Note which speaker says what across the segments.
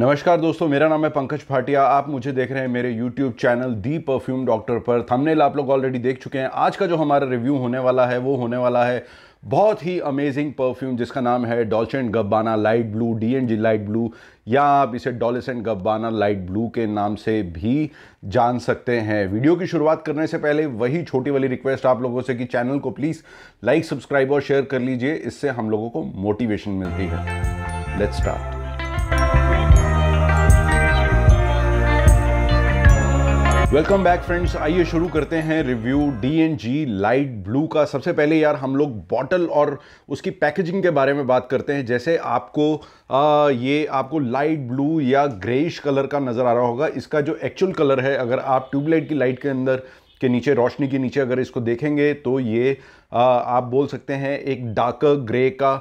Speaker 1: नमस्कार दोस्तों मेरा नाम है पंकज भाटिया आप मुझे देख रहे हैं मेरे YouTube channel the perfume doctor पर थंबनेल आप लोग ऑलरेडी देख चुके हैं आज का जो हमारा रिव्यू होने वाला है वो होने वाला है बहुत ही अमेजिंग परफ्यूम जिसका नाम है Dolce and Gabbana light blue D N G light blue या आप इसे Dolce and Gabbana light blue के नाम से भी जान सकते हैं वीडियो की शुरुआत करने से पहले वही छोटी वाली रिक्वेस्ट आप लोगों से कि चैनल को प्लीज़ लाइक सब्सक्राइब और शेयर कर लीजिए इससे हम लोगों को मोटिवेशन मिलती है let's start welcome back friends आइए शुरू करते हैं review D N G light blue का सबसे पहले यार हम लोग बॉटल और उसकी पैकेजिंग के बारे में बात करते हैं जैसे आपको आ, ये आपको लाइट ब्लू या ग्रेइश कलर का नज़र आ रहा होगा इसका जो एक्चुअल कलर है अगर आप ट्यूबलाइट की लाइट के अंदर के नीचे रोशनी के नीचे अगर इसको देखेंगे तो ये आ, आप बोल सकते हैं एक डार्क ग्रे का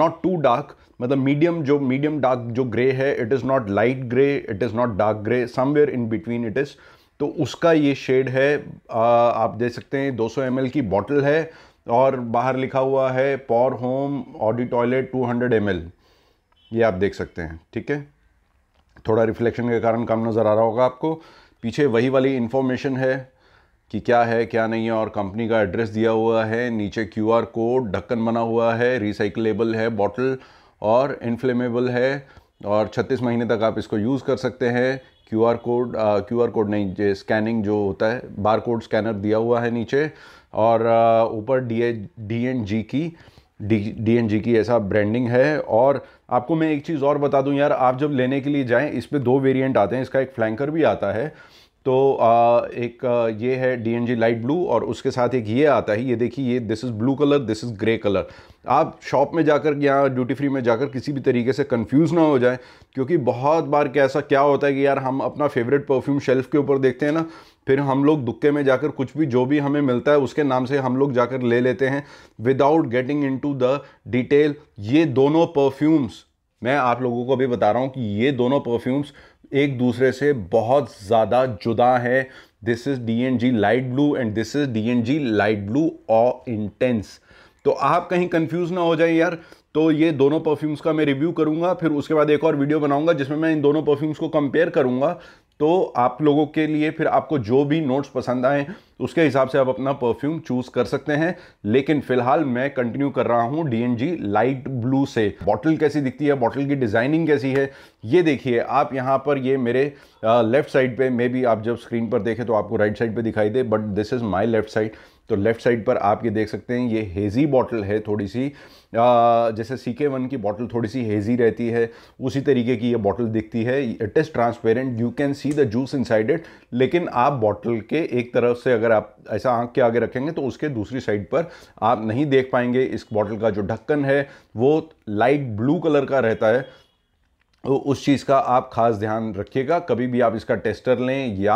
Speaker 1: नॉट टू डार्क मतलब मीडियम जो मीडियम डार्क जो ग्रे है it is not light grey it is not dark grey somewhere in between it is तो उसका ये शेड है आ, आप देख सकते हैं 200 एम की बॉटल है और बाहर लिखा हुआ है पॉर होम ऑडी टॉयलेट 200 एम ये आप देख सकते हैं ठीक है थोड़ा रिफ्लेक्शन के कारण कम नज़र आ रहा होगा आपको पीछे वही वाली इन्फॉर्मेशन है कि क्या है क्या नहीं है और कंपनी का एड्रेस दिया हुआ है नीचे क्यूआर कोड ढक्कन बना हुआ है रिसाइकलेबल है बॉटल और इनफ्लेमेबल है और 36 महीने तक आप इसको यूज़ कर सकते हैं Q R code Q R code नहीं जो स्कैनिंग जो होता है बार कोड स्कैनर दिया हुआ है नीचे और ऊपर डी डी एन जी की डी डी एन जी की ऐसा ब्रांडिंग है और आपको मैं एक चीज़ और बता दूं यार आप जब लेने के लिए जाएं इस पर दो वेरिएंट आते हैं इसका एक फ्लैंकर भी आता है तो एक ये है डी लाइट ब्लू और उसके साथ एक ये आता है ये देखिए ये this is blue colour this is grey colour आप शॉप में जाकर या ड्यूटी फ्री में जाकर किसी भी तरीके से कंफ्यूज ना हो जाए क्योंकि बहुत बार कैसा क्या होता है कि यार हम अपना फेवरेट परफ्यूम शेल्फ़ के ऊपर देखते हैं ना फिर हम लोग दुक्के में जाकर कुछ भी जो भी हमें मिलता है उसके नाम से हम लोग जाकर ले लेते हैं without getting in the detail ये दोनों परफ्यूम्स मैं आप लोगों को अभी बता रहा हूँ कि ये दोनों परफ्यूम्स एक दूसरे से बहुत ज़्यादा जुदा है this is D N G light blue and this is D N G light blue और इंटेंस तो आप कहीं कंफ्यूज ना हो जाए यार तो ये दोनों परफ्यूम्स का मैं रिव्यू करूँगा फिर उसके बाद एक और वीडियो बनाऊँगा जिसमें मैं इन दोनों परफ्यूम्स को कंपेयर करूँगा तो आप लोगों के लिए फिर आपको जो भी नोट्स पसंद आए उसके हिसाब से आप अपना परफ्यूम चूज़ कर सकते हैं लेकिन फिलहाल मैं कंटिन्यू कर रहा हूँ डीएनजी लाइट ब्लू से बॉटल कैसी दिखती है बॉटल की डिज़ाइनिंग कैसी है ये देखिए आप यहाँ पर ये मेरे लेफ़्ट साइड पे मे बी आप जब स्क्रीन पर देखें तो आपको राइट साइड पे दिखाई दे but this is my left side तो लेफ्ट साइड पर आप ये देख सकते हैं ये हेज़ी बॉटल है थोड़ी सी जैसे सी के वन की बॉटल थोड़ी सी हेज़ी रहती है उसी तरीके की ये बॉटल दिखती है it is transparent you can see the juice inside it लेकिन आप बॉटल के एक तरफ से अगर आप ऐसा आंख के आगे रखेंगे तो उसके दूसरी साइड पर आप नहीं देख पाएंगे इस बॉटल का जो ढक्कन है वो लाइट ब्लू कलर का रहता है उस चीज़ का आप खास ध्यान रखिएगा कभी भी आप इसका टेस्टर लें या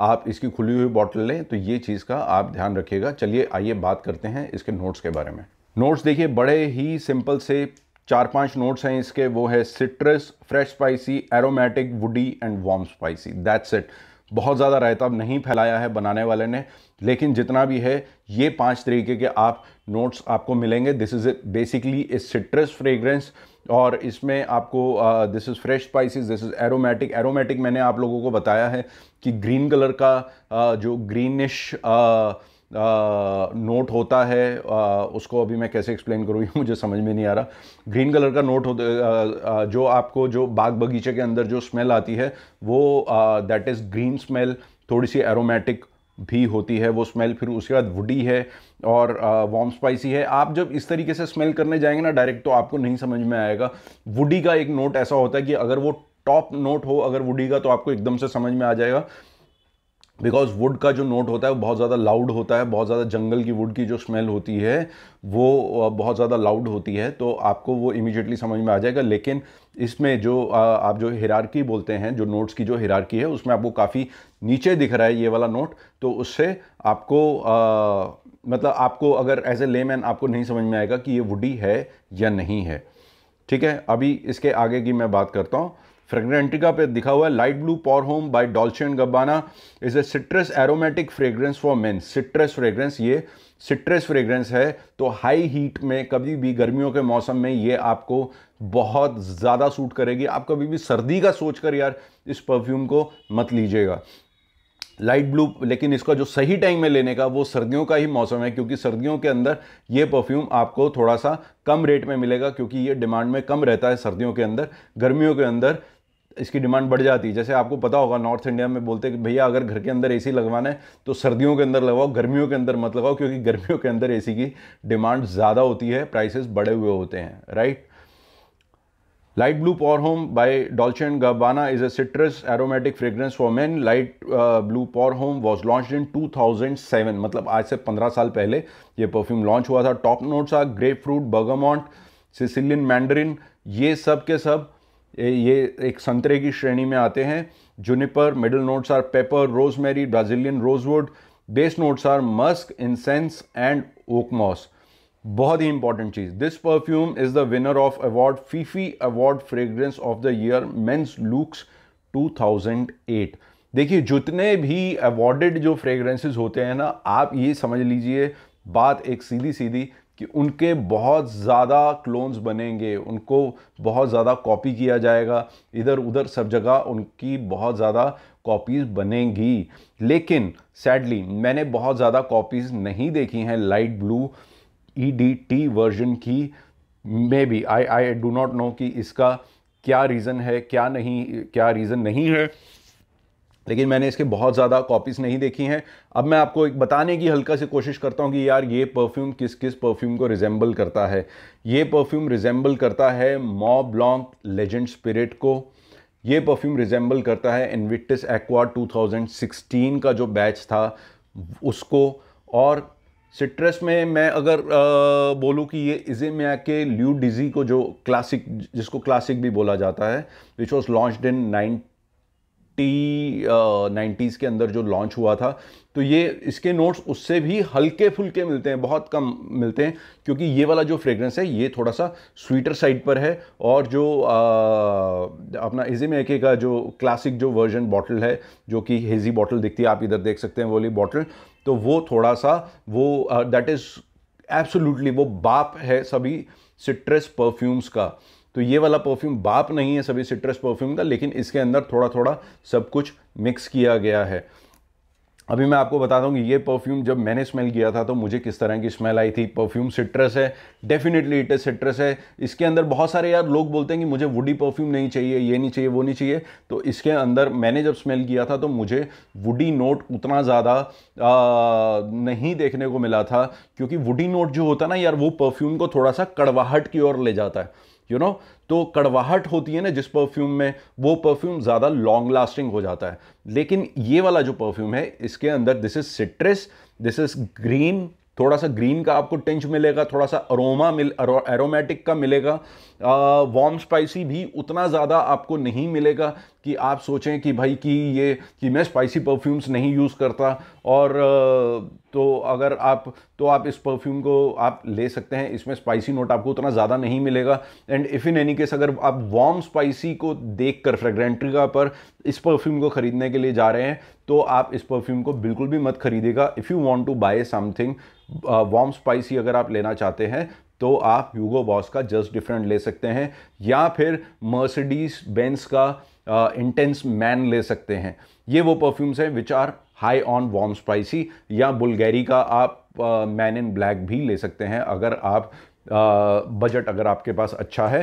Speaker 1: आप इसकी खुली हुई बॉटल लें तो ये चीज़ का आप ध्यान रखिएगा चलिए आइए बात करते हैं इसके नोट्स के बारे में नोट्स देखिए बड़े ही सिंपल से चार पांच नोट्स हैं इसके वो है citrus fresh spicy aromatic woody and warm spicy that's it बहुत ज़्यादा रायता नहीं फैलाया है बनाने वाले ने लेकिन जितना भी है ये पांच तरीके के आप नोट्स आपको मिलेंगे this is basically a citrus fragrance और इसमें आपको this is fresh spices this is aromatic aromatic मैंने आप लोगों को बताया है कि ग्रीन कलर का uh, जो ग्रीनिश uh, नोट होता है आ, उसको अभी मैं कैसे एक्सप्लेन करूँ ये मुझे समझ में नहीं आ रहा ग्रीन कलर का नोट होता जो आपको जो बाग बगीचे के अंदर जो स्मेल आती है वो दैट इज़ ग्रीन स्मेल थोड़ी सी एरोमेटिक भी होती है वो स्मेल फिर उसके बाद वुडी है और वार्म स्पाइसी है आप जब इस तरीके से स्मेल करने जाएंगे ना डायरेक्ट तो आपको नहीं समझ में आएगा वुडी का एक नोट ऐसा होता है कि अगर वो टॉप नोट हो अगर वुडी का तो आपको एकदम से समझ में आ जाएगा बिकॉज वुड का जो नोट होता है वो बहुत ज़्यादा लाउड होता है बहुत ज़्यादा जंगल की वुड की जो स्मेल होती है वो बहुत ज़्यादा लाउड होती है तो आपको वो इमीजिएटली समझ में आ जाएगा लेकिन इसमें जो आप जो हिरारकी बोलते हैं जो नोट्स की जो हिरारकी है उसमें आपको काफ़ी नीचे दिख रहा है ये वाला नोट तो उससे आपको आ, मतलब आपको अगर एज ए मैन आपको नहीं समझ में आएगा कि ये वुडी है या नहीं है ठीक है अभी इसके आगे की मैं बात करता हूँ फ्रेग्रेंटिका पे दिखा हुआ है light blue pour homme by Dolce and Gabbana is a citrus aromatic fragrance for men citrus fragrance ये सिट्रस फ्रेग्रेंस है तो हाई हीट में कभी भी गर्मियों के मौसम में ये आपको बहुत ज़्यादा सूट करेगी आप कभी भी सर्दी का सोच कर यार इस परफ्यूम को मत लीजिएगा लाइट ब्लू लेकिन इसका जो सही टाइम में लेने का वो सर्दियों का ही मौसम है क्योंकि सर्दियों के अंदर ये परफ्यूम आपको थोड़ा सा कम रेट में मिलेगा क्योंकि ये डिमांड में कम रहता है सर्दियों के अंदर गर्मियों के अंदर इसकी डिमांड बढ़ जाती है जैसे आपको पता होगा नॉर्थ इंडिया में बोलते हैं कि भैया अगर घर के अंदर एसी लगवाना है तो सर्दियों के अंदर लगाओ गर्मियों के अंदर मत लगाओ क्योंकि गर्मियों के अंदर एसी की डिमांड ज़्यादा होती है प्राइसेस बढ़े हुए होते हैं right light blue pour homme by Dolce Gabbana is a citrus aromatic fragrance for man light blue pour homme was launch in 2007 मतलब आज से 15 साल पहले ये परफ्यूम लॉन्च हुआ था top notes are grapefruit bergamot Sicilian mandarin ये सब के सब ये एक संतरे की श्रेणी में आते हैं juniper middle notes are pepper rosemary Brazilian rosewood base notes are musk incense and oakmoss बहुत ही इंपॉर्टेंट चीज़ this perfume is the winner of award FiFi award fragrance of the year men's luxe 2008 देखिए जितने भी awarded जो fragrances होते हैं ना आप ये समझ लीजिए बात एक सीधी सीधी कि उनके बहुत ज़्यादा क्लोन्स बनेंगे उनको बहुत ज़्यादा कॉपी किया जाएगा इधर उधर सब जगह उनकी बहुत ज़्यादा कॉपीज़ बनेंगी लेकिन सैडली मैंने बहुत ज़्यादा कॉपीज़ नहीं देखी हैं light blue E D T version की maybe I I do not know कि इसका क्या रीज़न है क्या नहीं क्या रीज़न नहीं है लेकिन मैंने इसके बहुत ज़्यादा कॉपीज़ नहीं देखी हैं अब मैं आपको एक बताने की हल्का से कोशिश करता हूँ कि यार ये परफ्यूम किस किस परफ्यूम को रिजेंबल करता है ये परफ्यूम रिजेंबल करता है मॉब लॉन्ग लेजेंड स्पिरिट को ये परफ्यूम रिजेंबल करता है इनविटिस एक्वा 2016 का जो बैच था उसको और सिट्रस में मैं अगर बोलूँ कि ये में के ल्यू डिजी को जो क्लासिक जिसको क्लासिक भी बोला जाता है which was launch in nine nineties के अंदर जो लॉन्च हुआ था तो ये इसके नोट्स उससे भी हल्के फुलके मिलते हैं बहुत कम मिलते हैं क्योंकि ये वाला जो फ्रेग्रेंस है ये थोड़ा सा स्वीटर साइड पर है और जो आ, अपना इजी मेके का जो क्लासिक जो वर्जन बॉटल है जो कि हेजी बॉटल दिखती है आप इधर देख सकते हैं वोली बॉटल तो वो थोड़ा सा वो दैट इज़ एब्सोल्युटली वो बाप है सभी सिट्रस परफ्यूम्स का तो ये वाला परफ्यूम बाप नहीं है सभी सिट्रस परफ्यूम का लेकिन इसके अंदर थोड़ा थोड़ा सब कुछ मिक्स किया गया है अभी मैं आपको बताता हूँ कि ये परफ्यूम जब मैंने स्मेल किया था तो मुझे किस तरह की स्मेल आई थी परफ्यूम सिट्रस है डेफिनेटली इट इज सिट्रस है इसके अंदर बहुत सारे यार लोग बोलते हैं कि मुझे वुडी परफ्यूम नहीं चाहिए ये नहीं चाहिए वो नहीं चाहिए तो इसके अंदर मैंने जब स्मेल किया था तो मुझे वुडी नोट उतना ज़्यादा नहीं देखने को मिला था क्योंकि वुडी नोट जो होता ना यार वो परफ्यूम को थोड़ा सा कड़वाहट की ओर ले जाता है यू you नो know? तो कड़वाहट होती है ना जिस परफ्यूम में वो परफ्यूम ज़्यादा लॉन्ग लास्टिंग हो जाता है लेकिन ये वाला जो परफ्यूम है इसके अंदर this is citrus this is green थोड़ा सा ग्रीन का आपको टेंच मिलेगा थोड़ा सा अरोमा मिल एरोमेटिक का मिलेगा वार्म स्पाइसी भी उतना ज़्यादा आपको नहीं मिलेगा कि आप सोचें कि भाई कि ये कि मैं स्पाइसी परफ्यूम्स नहीं यूज़ करता और तो अगर आप तो आप इस परफ्यूम को आप ले सकते हैं इसमें स्पाइसी नोट आपको उतना ज़्यादा नहीं मिलेगा and if in any case अगर आप वार्म स्पाइसी को देख कर फ्रेग्रेंट्रिका पर इस परफ्यूम को ख़रीदने के लिए जा रहे हैं तो आप इस परफ्यूम को बिल्कुल भी मत खरीदेगा if you want to buy something warm spicy अगर आप लेना चाहते हैं तो आप यूगो बॉस का जस्ट डिफरेंट ले सकते हैं या फिर मर्सिडीज बेंस का इंटेंस मैन ले सकते हैं ये वो परफ्यूम्स हैं which are high on warm spicy या बुलगैरी का आप मैन इन ब्लैक भी ले सकते हैं अगर आप बजट अगर आपके पास अच्छा है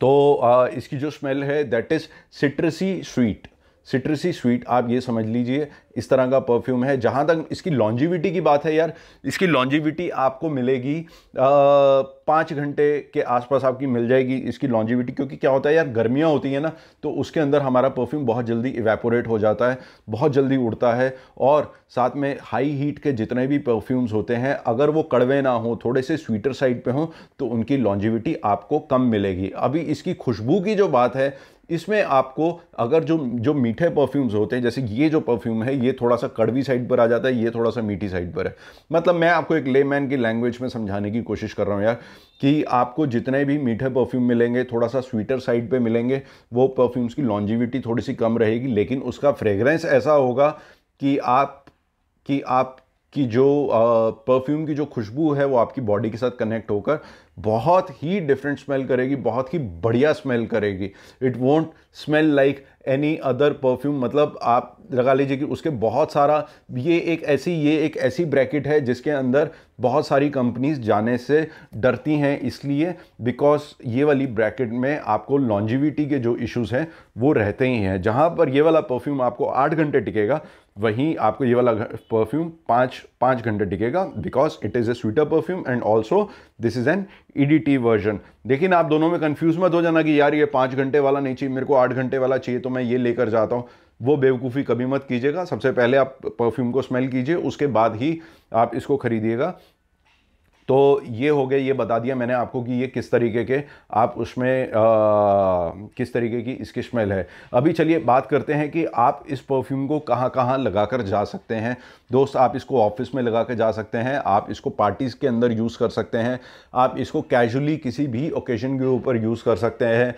Speaker 1: तो uh, इसकी जो स्मेल है that is citrusy sweet citrusy sweet आप ये समझ लीजिए इस तरह का परफ्यूम है जहाँ तक इसकी लॉन्जिविटी की बात है यार इसकी लॉन्जिविटी आपको मिलेगी पाँच घंटे के आसपास आपकी मिल जाएगी इसकी लॉन्जिविटी क्योंकि क्या होता है यार गर्मियाँ होती हैं ना तो उसके अंदर हमारा परफ्यूम बहुत जल्दी इवेपोरेट हो जाता है बहुत जल्दी उड़ता है और साथ में हाई हीट के जितने भी परफ्यूम्स होते हैं अगर वो कड़वे ना हों थोड़े से स्वीटर साइड पर हों तो उनकी लॉन्जिविटी आपको कम मिलेगी अभी इसकी खुशबू की जो बात है इसमें आपको अगर जो जो मीठे परफ्यूम्स होते हैं जैसे ये जो परफ्यूम है ये थोड़ा सा कड़वी साइड पर आ जाता है ये थोड़ा सा मीठी साइड पर है मतलब मैं आपको एक लेमैन की लैंग्वेज में समझाने की कोशिश कर रहा हूँ यार कि आपको जितने भी मीठे परफ्यूम मिलेंगे थोड़ा सा स्वीटर साइड पे मिलेंगे वो परफ्यूम्स की लॉन्जिविटी थोड़ी सी कम रहेगी लेकिन उसका फ्रेगरेंस ऐसा होगा कि आप कि आप कि जो परफ्यूम की जो खुशबू है वो आपकी बॉडी के साथ कनेक्ट होकर बहुत ही डिफरेंट स्मेल करेगी बहुत ही बढ़िया स्मेल करेगी it won't smell like any other perfume मतलब आप लगा लीजिए कि उसके बहुत सारा ये एक ऐसी ये एक ऐसी ब्रैकेट है जिसके अंदर बहुत सारी कंपनीज जाने से डरती हैं इसलिए बिकॉज ये वाली ब्रैकेट में आपको लॉन्जिविटी के जो इश्यूज हैं वो रहते ही हैं जहाँ पर ये वाला परफ्यूम आपको आठ घंटे टिकेगा वहीं आपको ये वाला परफ्यूम पाँच पाँच घंटे टिकेगा because it is a sweeter perfume and also this is an EDT version लेकिन आप दोनों में कंफ्यूज मत हो जाना कि यार ये पाँच घंटे वाला नहीं चाहिए मेरे को आठ घंटे वाला चाहिए तो मैं ये लेकर जाता हूँ वो बेवकूफ़ी कभी मत कीजिएगा सबसे पहले आप परफ्यूम को स्मेल कीजिए उसके बाद ही आप इसको खरीदिएगा तो ये हो गया ये बता दिया मैंने आपको कि ये किस तरीके के आप उसमें आ, किस तरीके की इसकी स्मेल है अभी चलिए बात करते हैं कि आप इस परफ्यूम को कहाँ कहाँ लगा कर जा सकते हैं दोस्त आप इसको ऑफिस में लगा कर जा सकते हैं आप इसको पार्टीज़ के अंदर यूज़ कर सकते हैं आप इसको कैजुअली किसी भी ओकेजन के ऊपर यूज़ कर सकते हैं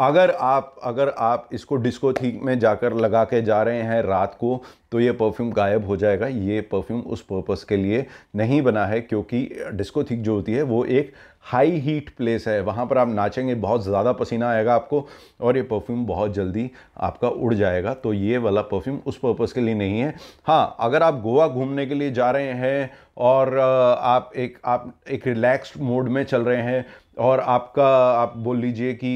Speaker 1: अगर आप अगर आप इसको डिस्को थीक में जाकर लगा के जा रहे हैं रात को तो ये परफ्यूम गायब हो जाएगा ये परफ्यूम उस पर्पस के लिए नहीं बना है क्योंकि डिस्को थीक जो होती है वो एक हाई हीट प्लेस है वहाँ पर आप नाचेंगे बहुत ज़्यादा पसीना आएगा आपको और ये परफ्यूम बहुत जल्दी आपका उड़ जाएगा तो ये वाला परफ्यूम उस पर्पस के लिए नहीं है हाँ अगर आप गोवा घूमने के लिए जा रहे हैं और आप एक आप एक रिलैक्स्ड मोड में चल रहे हैं और आपका आप बोल लीजिए कि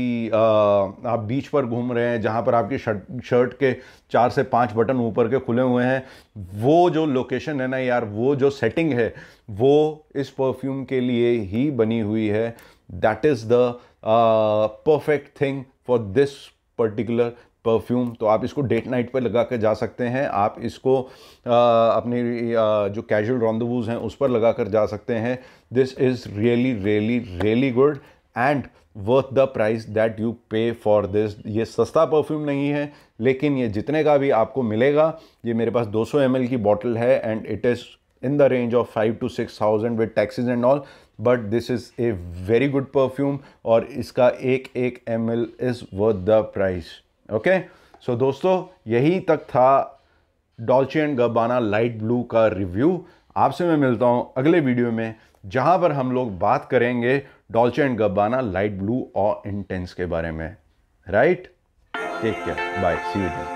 Speaker 1: आप बीच पर घूम रहे हैं जहाँ पर आपकी शर्ट शर्ट के चार से पांच बटन ऊपर के खुले हुए हैं वो जो लोकेशन है ना यार वो जो सेटिंग है वो इस परफ्यूम के लिए ही बनी हुई है that is the perfect thing for this particular perfume तो आप इसको डेट नाइट पर लगा कर जा सकते हैं आप इसको आ, अपनी आ, जो कैजुअल रॉन्डवूज हैं उस पर लगा कर जा सकते हैं this is really really really good and worth the price that you pay for this ये सस्ता परफ्यूम नहीं है लेकिन ये जितने का भी आपको मिलेगा ये मेरे पास 200 सौ की बॉटल है and it is in the range of five to six thousand with taxes and all but this is a very good perfume और इसका एक एक M L is worth the price okay so दोस्तों यही तक था Dolce and Gabbana light blue का review आपसे मैं मिलता हूँ अगले वीडियो में जहाँ पर हम लोग बात करेंगे Dolce and Gabbana light blue और इंटेंस के बारे में right take care bye see you